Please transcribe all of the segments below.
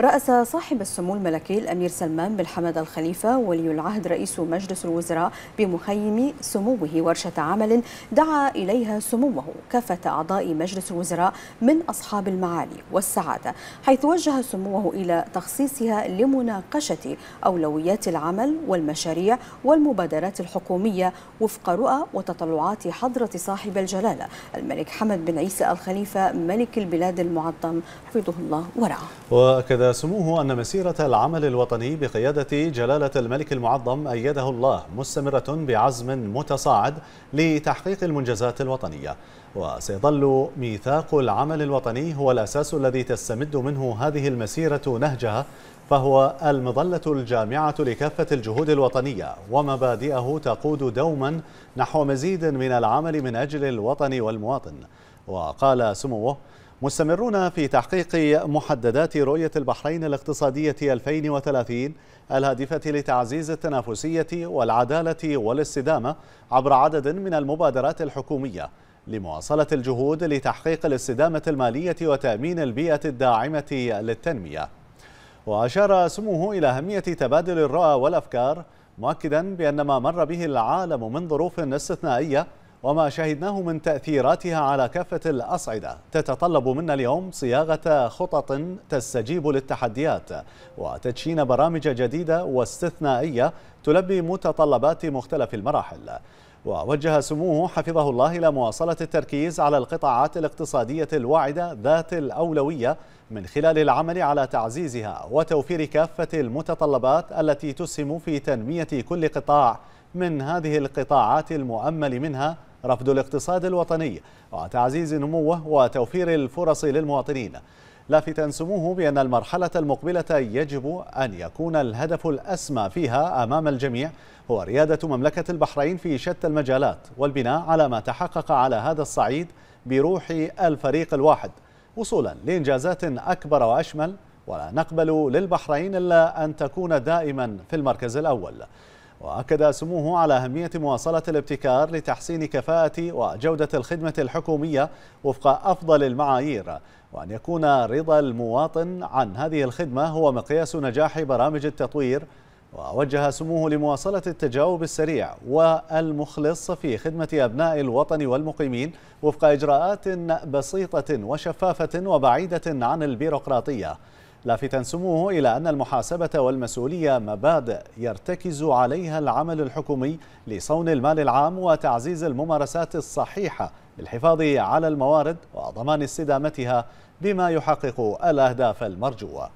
رأس صاحب السمو الملكي الأمير سلمان بن حمد الخليفة ولي العهد رئيس مجلس الوزراء بمخيم سموه ورشة عمل دعا إليها سموه كافة أعضاء مجلس الوزراء من أصحاب المعالي والسعادة حيث وجه سموه إلى تخصيصها لمناقشة أولويات العمل والمشاريع والمبادرات الحكومية وفق رؤى وتطلعات حضرة صاحب الجلالة الملك حمد بن عيسى الخليفة ملك البلاد المعظم حفظه الله ورعاه وأكد سموه أن مسيرة العمل الوطني بقيادة جلالة الملك المعظم أيده الله مستمرة بعزم متصاعد لتحقيق المنجزات الوطنية وسيظل ميثاق العمل الوطني هو الأساس الذي تستمد منه هذه المسيرة نهجها فهو المظلة الجامعة لكافة الجهود الوطنية ومبادئه تقود دوما نحو مزيد من العمل من أجل الوطن والمواطن وقال سموه مستمرون في تحقيق محددات رؤية البحرين الاقتصادية 2030 الهادفة لتعزيز التنافسية والعدالة والاستدامة عبر عدد من المبادرات الحكومية لمواصلة الجهود لتحقيق الاستدامة المالية وتأمين البيئة الداعمة للتنمية وأشار سموه إلى أهمية تبادل الرؤى والأفكار مؤكدا بأن ما مر به العالم من ظروف استثنائية وما شهدناه من تأثيراتها على كافة الأصعدة تتطلب منا اليوم صياغة خطط تستجيب للتحديات وتدشين برامج جديدة واستثنائية تلبي متطلبات مختلف المراحل ووجه سموه حفظه الله إلى مواصلة التركيز على القطاعات الاقتصادية الواعدة ذات الأولوية من خلال العمل على تعزيزها وتوفير كافة المتطلبات التي تسهم في تنمية كل قطاع من هذه القطاعات المؤمل منها رفض الاقتصاد الوطني وتعزيز نموه وتوفير الفرص للمواطنين لافتا سموه بأن المرحلة المقبلة يجب أن يكون الهدف الأسمى فيها أمام الجميع هو ريادة مملكة البحرين في شتى المجالات والبناء على ما تحقق على هذا الصعيد بروح الفريق الواحد وصولا لإنجازات أكبر وأشمل ولا نقبل للبحرين إلا أن تكون دائما في المركز الأول وأكد سموه على أهمية مواصلة الابتكار لتحسين كفاءة وجودة الخدمة الحكومية وفق أفضل المعايير وأن يكون رضا المواطن عن هذه الخدمة هو مقياس نجاح برامج التطوير ووجه سموه لمواصلة التجاوب السريع والمخلص في خدمة أبناء الوطن والمقيمين وفق إجراءات بسيطة وشفافة وبعيدة عن البيروقراطية لافتا سموه إلى أن المحاسبة والمسؤولية مبادئ يرتكز عليها العمل الحكومي لصون المال العام وتعزيز الممارسات الصحيحة للحفاظ على الموارد وضمان استدامتها بما يحقق الأهداف المرجوة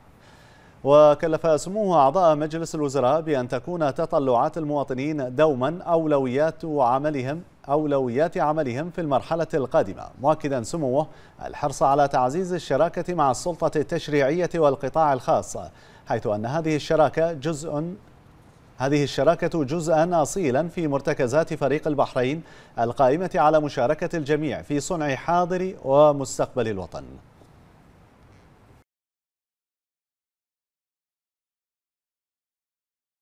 وكلف سموه أعضاء مجلس الوزراء بأن تكون تطلعات المواطنين دوما أولويات عملهم أولويات عملهم في المرحلة القادمة مؤكدا سموه الحرص على تعزيز الشراكة مع السلطة التشريعية والقطاع الخاص حيث أن هذه الشراكة جزء هذه الشراكة جزءا أصيلا في مرتكزات فريق البحرين القائمة على مشاركة الجميع في صنع حاضر ومستقبل الوطن